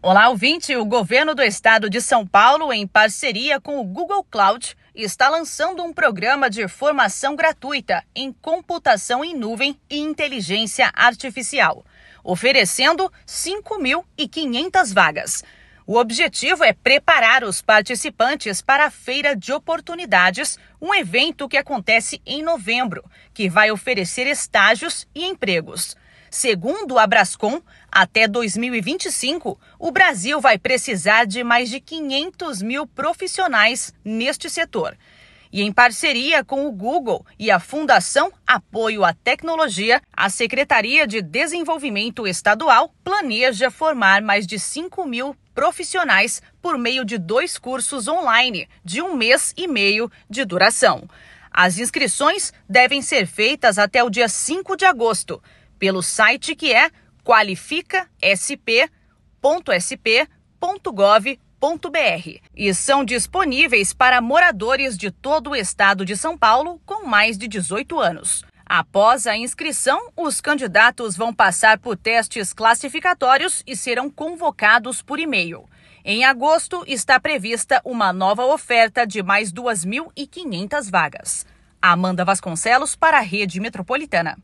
Olá, ouvinte! O governo do estado de São Paulo, em parceria com o Google Cloud, está lançando um programa de formação gratuita em computação em nuvem e inteligência artificial, oferecendo 5.500 vagas. O objetivo é preparar os participantes para a Feira de Oportunidades, um evento que acontece em novembro, que vai oferecer estágios e empregos. Segundo a Brascom, até 2025, o Brasil vai precisar de mais de 500 mil profissionais neste setor. E em parceria com o Google e a Fundação Apoio à Tecnologia, a Secretaria de Desenvolvimento Estadual planeja formar mais de 5 mil profissionais por meio de dois cursos online de um mês e meio de duração. As inscrições devem ser feitas até o dia 5 de agosto pelo site que é qualificasp.sp.gov.br e são disponíveis para moradores de todo o estado de São Paulo com mais de 18 anos. Após a inscrição, os candidatos vão passar por testes classificatórios e serão convocados por e-mail. Em agosto, está prevista uma nova oferta de mais 2.500 vagas. Amanda Vasconcelos para a Rede Metropolitana.